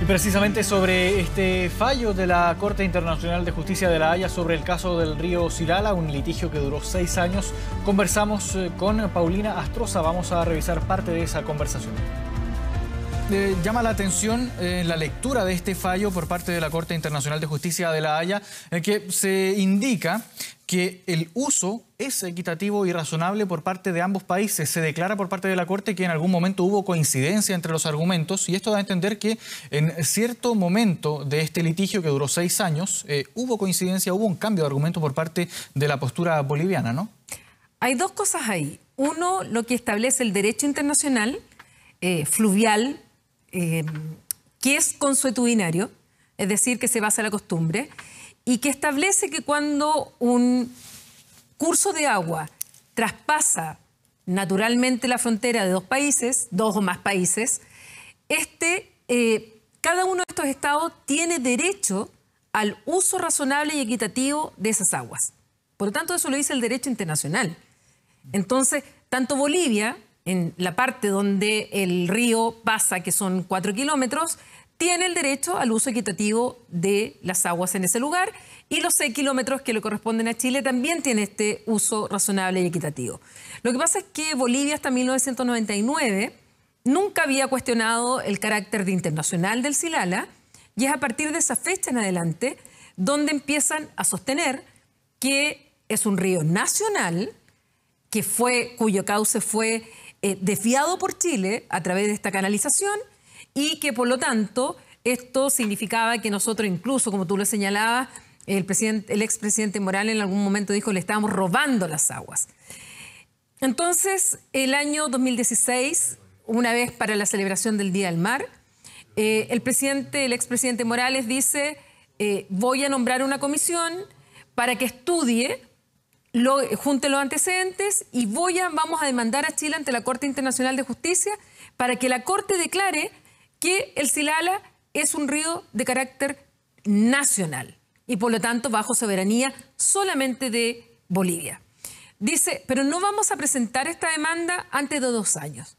Y precisamente sobre este fallo de la Corte Internacional de Justicia de la Haya sobre el caso del río Sirala, un litigio que duró seis años, conversamos eh, con Paulina Astroza. Vamos a revisar parte de esa conversación. Eh, llama la atención eh, la lectura de este fallo por parte de la Corte Internacional de Justicia de La Haya, en que se indica que el uso es equitativo y razonable por parte de ambos países. Se declara por parte de la Corte que en algún momento hubo coincidencia entre los argumentos y esto da a entender que en cierto momento de este litigio que duró seis años eh, hubo coincidencia, hubo un cambio de argumento por parte de la postura boliviana, ¿no? Hay dos cosas ahí. Uno, lo que establece el derecho internacional fluvial eh, que es consuetudinario, es decir, que se basa en la costumbre, y que establece que cuando un curso de agua traspasa naturalmente la frontera de dos países, dos o más países, este, eh, cada uno de estos estados tiene derecho al uso razonable y equitativo de esas aguas. Por lo tanto, eso lo dice el derecho internacional. Entonces, tanto Bolivia en la parte donde el río pasa, que son cuatro kilómetros, tiene el derecho al uso equitativo de las aguas en ese lugar y los seis kilómetros que le corresponden a Chile también tiene este uso razonable y equitativo. Lo que pasa es que Bolivia hasta 1999 nunca había cuestionado el carácter internacional del Silala y es a partir de esa fecha en adelante donde empiezan a sostener que es un río nacional que fue cuyo cauce fue eh, por Chile a través de esta canalización y que por lo tanto esto significaba que nosotros incluso, como tú lo señalabas, el, presidente, expresidente Morales en algún momento dijo le estábamos robando las aguas. Entonces, el año 2016, una vez para la celebración del Día del Mar, eh, el presidente, el expresidente Morales dice, eh, voy a nombrar una comisión para que estudie ...junten junte los antecedentes y vamos a demandar a Chile ante la Corte Internacional de Justicia para que la Corte declare que el Silala es un río de carácter nacional y por lo tanto bajo soberanía solamente de Bolivia. Dice, pero no vamos a presentar esta demanda antes de dos años.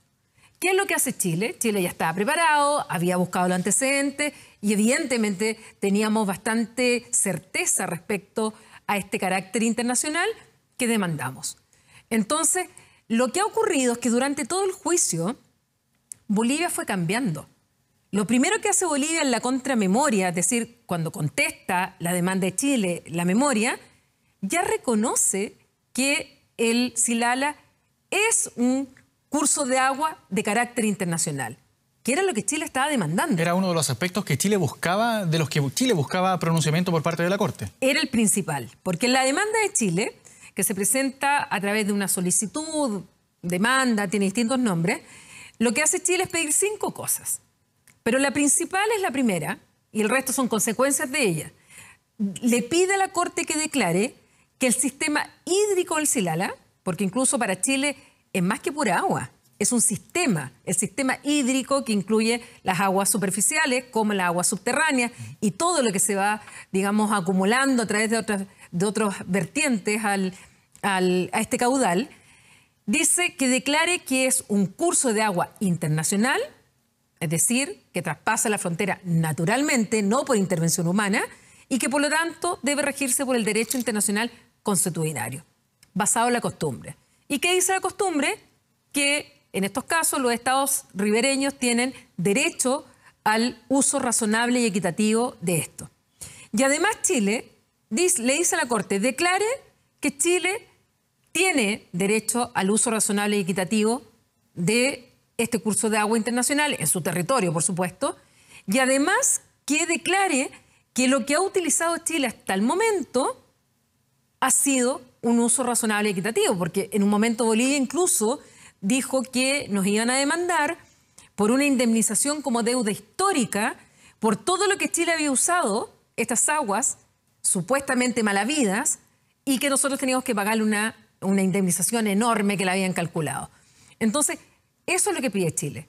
¿Qué es lo que hace Chile? Chile ya estaba preparado, había buscado los antecedentes... y evidentemente teníamos bastante certeza respecto a este carácter internacional que demandamos. Entonces, lo que ha ocurrido es que durante todo el juicio, Bolivia fue cambiando. Lo primero que hace Bolivia en la contramemoria, es decir, cuando contesta la demanda de Chile, la memoria, ya reconoce que el Silala es un curso de agua de carácter internacional, que era lo que Chile estaba demandando. Era uno de los aspectos que Chile buscaba, de los que Chile buscaba pronunciamiento por parte de la Corte. Era el principal, porque la demanda de Chile que se presenta a través de una solicitud, demanda, tiene distintos nombres, lo que hace Chile es pedir cinco cosas. Pero la principal es la primera y el resto son consecuencias de ella. Le pide a la Corte que declare que el sistema hídrico del Silala, porque incluso para Chile es más que pura agua, es un sistema, el sistema hídrico que incluye las aguas superficiales como las agua subterránea y todo lo que se va, digamos, acumulando a través de otras, de otros vertientes al, a este caudal, dice que declare que es un curso de agua internacional, es decir, que traspasa la frontera naturalmente, no por intervención humana, y que por lo tanto debe regirse por el derecho internacional constitucionario, basado en la costumbre. ¿Y qué dice la costumbre? Que en estos casos los estados ribereños tienen derecho al uso razonable y equitativo de esto. Y además Chile le dice a la Corte, declare que Chile tiene derecho al uso razonable y equitativo de este curso de agua internacional, en su territorio, por supuesto, y además que declare que lo que ha utilizado Chile hasta el momento ha sido un uso razonable y equitativo, porque en un momento Bolivia incluso dijo que nos iban a demandar por una indemnización como deuda histórica por todo lo que Chile había usado, estas aguas supuestamente malavidas, y que nosotros teníamos que pagarle una una indemnización enorme que la habían calculado. Entonces, eso es lo que pide Chile.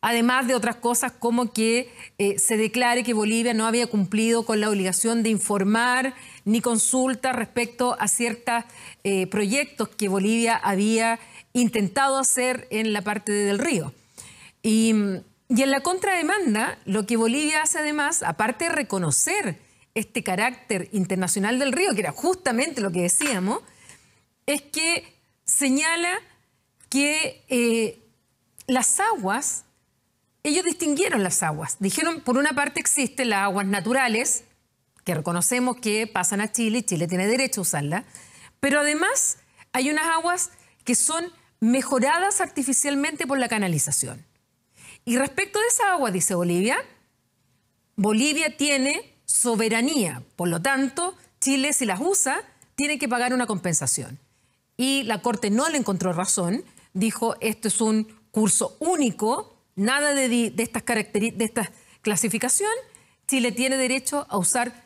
Además de otras cosas como que eh, se declare que Bolivia no había cumplido con la obligación de informar ni consulta respecto a ciertos eh, proyectos que Bolivia había intentado hacer en la parte del río. Y, y en la contrademanda, lo que Bolivia hace además, aparte de reconocer este carácter internacional del río, que era justamente lo que decíamos, es que señala que eh, las aguas, ellos distinguieron las aguas. Dijeron, por una parte existen las aguas naturales, que reconocemos que pasan a Chile, y Chile tiene derecho a usarlas, pero además hay unas aguas que son mejoradas artificialmente por la canalización. Y respecto de esa agua, dice Bolivia, Bolivia tiene soberanía, por lo tanto, Chile si las usa, tiene que pagar una compensación y la Corte no le encontró razón, dijo esto es un curso único, nada de, estas de esta clasificación, Chile tiene derecho a usar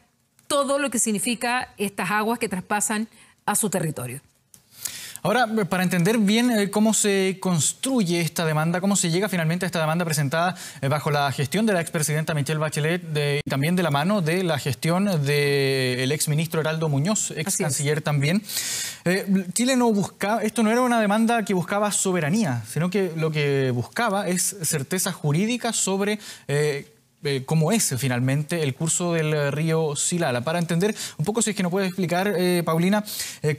todo lo que significa estas aguas que traspasan a su territorio. Ahora, eh, para entender bien eh, cómo se construye esta demanda, cómo se llega finalmente a esta demanda presentada eh, bajo la gestión de la expresidenta Michelle Bachelet y también de la mano de la gestión del ex exministro Heraldo Muñoz, ex canciller también. Chile no buscaba, esto no era una demanda que buscaba soberanía, sino que lo que buscaba es certeza jurídica sobre... Eh, cómo es eh, finalmente el curso del eh, río Silala. Para entender un poco, si es que nos puede explicar, Paulina,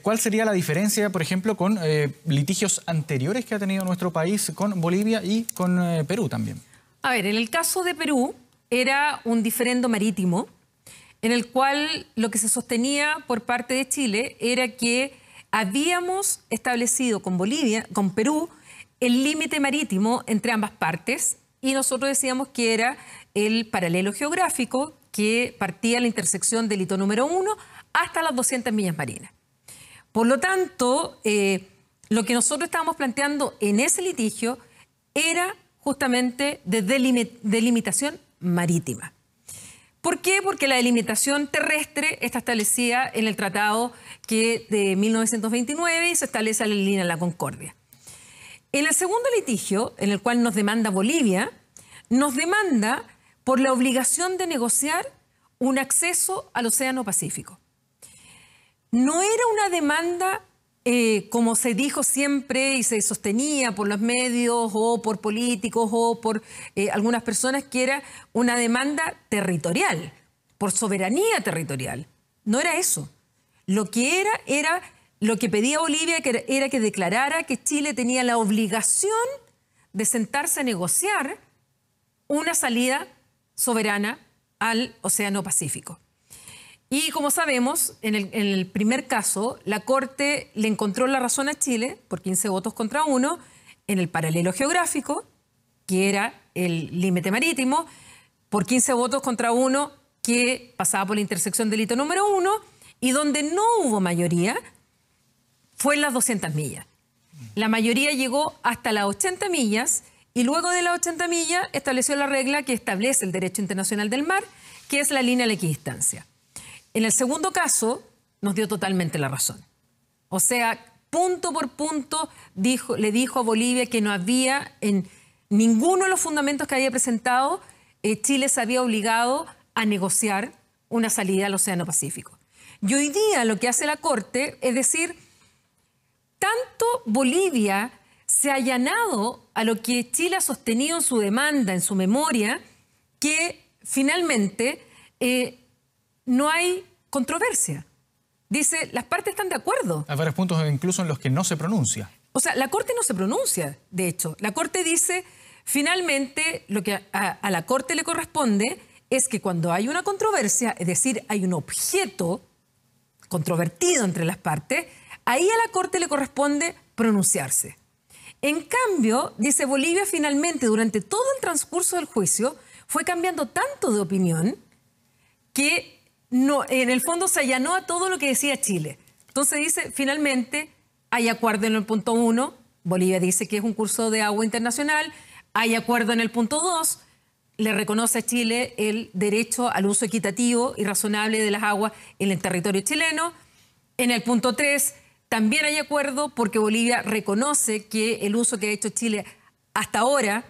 cuál sería la diferencia, por ejemplo, con litigios anteriores que ha tenido nuestro país con Bolivia y con Perú también. A ver, en el caso de Perú era un diferendo marítimo en el cual lo que se sostenía por parte de Chile era que habíamos establecido con Bolivia, con Perú, el límite marítimo entre ambas partes y nosotros decíamos que era el paralelo geográfico que partía la intersección del hito número uno hasta las 200 millas marinas. Por lo tanto, eh, lo que nosotros estábamos planteando en ese litigio era justamente de delimitación marítima. ¿Por qué? Porque la delimitación terrestre está establecida en el tratado que de 1929 y se establece la línea de la Concordia. En el segundo litigio, en el cual nos demanda Bolivia, nos demanda por la obligación de negociar un acceso al Océano Pacífico. No era una demanda, eh, como se dijo siempre y se sostenía por los medios o por políticos o por eh, algunas personas, que era una demanda territorial, por soberanía territorial. No era eso. Lo que era era lo que pedía Bolivia era que declarara que Chile tenía la obligación de sentarse a negociar una salida soberana al Océano Pacífico. Y como sabemos, en el, primer caso, la Corte le encontró la razón a Chile por 15 votos contra uno en el paralelo geográfico, que era el límite marítimo, por 15 votos contra uno que pasaba por la intersección delito número uno, y donde no hubo mayoría, fue en las 200 millas. La mayoría llegó hasta las 80 millas y luego de las 80 millas estableció la regla que establece el derecho internacional del mar, que es la línea de equidistancia. En el segundo caso, nos dio totalmente la razón. O sea, punto por punto le dijo a Bolivia que no había en ninguno de los fundamentos que había presentado, eh, Chile se había obligado a negociar una salida al Océano Pacífico. Y hoy día lo que hace la Corte es decir, tanto Bolivia se ha allanado a lo que Chile ha sostenido en su demanda, en su memoria, que finalmente eh, no hay controversia. Dice, las partes están de acuerdo. Hay varios puntos incluso en los que no se pronuncia. O sea, la Corte no se pronuncia, de hecho. La Corte dice, finalmente, lo que a la Corte le corresponde es que cuando hay una controversia, es decir, hay un objeto controvertido entre las partes, Ahí a la Corte le corresponde pronunciarse. En cambio, dice Bolivia finalmente, durante todo el transcurso del juicio, fue cambiando tanto de opinión que no, en el fondo se allanó a todo lo que decía Chile. Entonces dice, finalmente, hay acuerdo en el punto 1, Bolivia dice que es un curso de agua internacional, hay acuerdo en el punto 2, le reconoce a Chile el derecho al uso equitativo y razonable de las aguas en el territorio chileno. En el punto 3, también hay acuerdo porque Bolivia reconoce que el uso que ha hecho Chile hasta ahora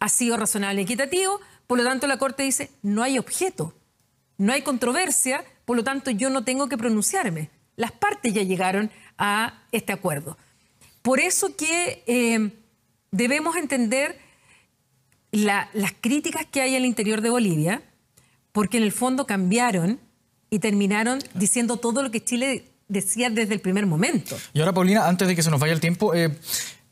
ha sido razonable y e equitativo, por lo tanto la Corte dice, no hay objeto, no hay controversia, por lo tanto yo no tengo que pronunciarme. Las partes ya llegaron a este acuerdo. Por eso que eh, debemos entender las críticas que hay al interior de Bolivia, porque en el fondo cambiaron y terminaron diciendo todo lo que Chile decía desde el primer momento. Y ahora, Paulina, antes de que se nos vaya el tiempo, eh,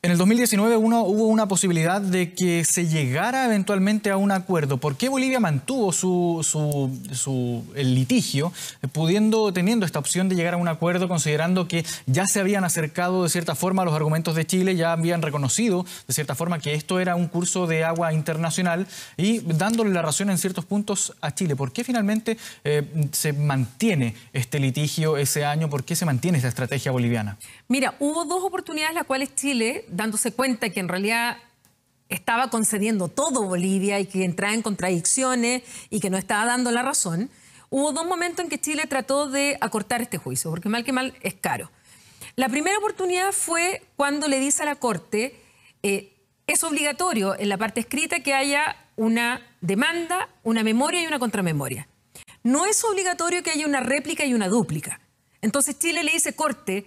en el 2019 hubo una posibilidad de que se llegara eventualmente a un acuerdo. ¿Por qué Bolivia mantuvo su, el litigio, eh, pudiendo, teniendo esta opción de llegar a un acuerdo, considerando que ya se habían acercado de cierta forma a los argumentos de Chile, ya habían reconocido de cierta forma que esto era un curso de agua internacional y dándole la razón en ciertos puntos a Chile? ¿Por qué finalmente eh, se mantiene este litigio ese año? ¿Por qué se mantiene esta estrategia boliviana? Mira, hubo dos oportunidades las cuales Chile dándose cuenta que en realidad estaba concediendo todo Bolivia y que entraba en contradicciones y que no estaba dando la razón, hubo dos momentos en que Chile trató de acortar este juicio, porque mal que mal es caro. La primera oportunidad fue cuando le dice a la Corte, eh, es obligatorio en la parte escrita que haya una demanda, una memoria y una contramemoria. No es obligatorio que haya una réplica y una dúplica. Entonces Chile le dice, Corte,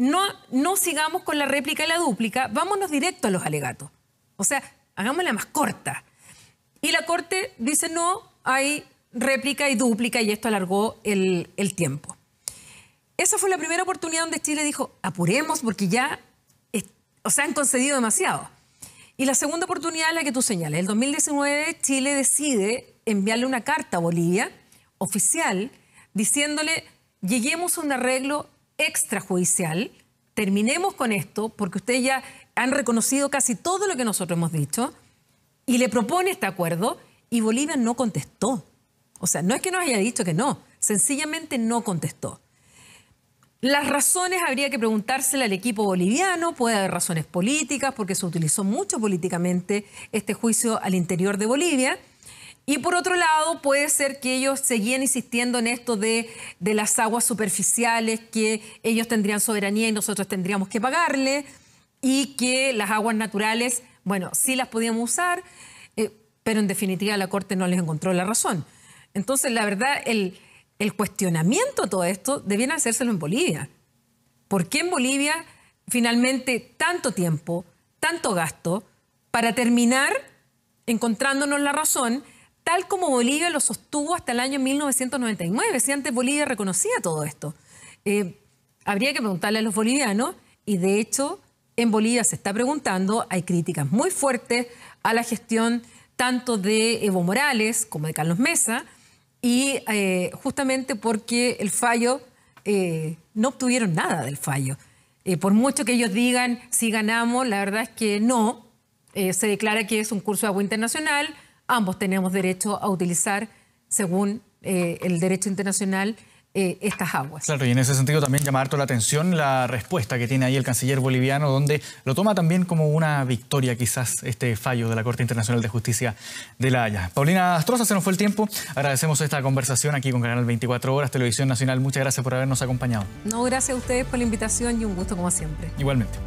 no, sigamos con la réplica y la dúplica, vámonos directo a los alegatos. O sea, hagámosla más corta. Y la Corte dice no, hay réplica y dúplica y esto alargó el, tiempo. Esa fue la primera oportunidad donde Chile dijo, apuremos porque ya, o sea, han concedido demasiado. Y la segunda oportunidad es la que tú señalas. El 2019 Chile decide enviarle una carta a Bolivia oficial diciéndole, lleguemos a un arreglo extrajudicial. Terminemos con esto, porque ustedes ya han reconocido casi todo lo que nosotros hemos dicho, y le propone este acuerdo, y Bolivia no contestó. O sea, no es que nos haya dicho que no, sencillamente no contestó. Las razones habría que preguntárselas al equipo boliviano, puede haber razones políticas, porque se utilizó mucho políticamente este juicio al interior de Bolivia. Y por otro lado, puede ser que ellos seguían insistiendo en esto de, las aguas superficiales, que ellos tendrían soberanía y nosotros tendríamos que pagarle, y que las aguas naturales, bueno, sí las podíamos usar, eh, pero en definitiva la Corte no les encontró la razón. Entonces, la verdad, el, cuestionamiento a todo esto debiera hacérselo en Bolivia. ¿Por qué en Bolivia finalmente tanto tiempo, tanto gasto, para terminar encontrándonos la razón? tal como Bolivia lo sostuvo hasta el año 1999, si antes Bolivia reconocía todo esto. Eh, habría que preguntarle a los bolivianos y de hecho en Bolivia se está preguntando, hay críticas muy fuertes a la gestión tanto de Evo Morales como de Carlos Mesa y eh, justamente porque el fallo, eh, no obtuvieron nada del fallo. por mucho que ellos digan si ganamos, la verdad es que no. se declara que es un curso de agua internacional, ambos tenemos derecho a utilizar, según eh, el derecho internacional, eh, estas aguas. Claro, y en ese sentido también llama harto la atención la respuesta que tiene ahí el canciller boliviano, donde lo toma también como una victoria quizás este fallo de la Corte Internacional de Justicia de La Haya. Paulina Astroza, se nos fue el tiempo. Agradecemos esta conversación aquí con Canal 24 Horas, Televisión Nacional. Muchas gracias por habernos acompañado. No, gracias a ustedes por la invitación y un gusto como siempre. Igualmente.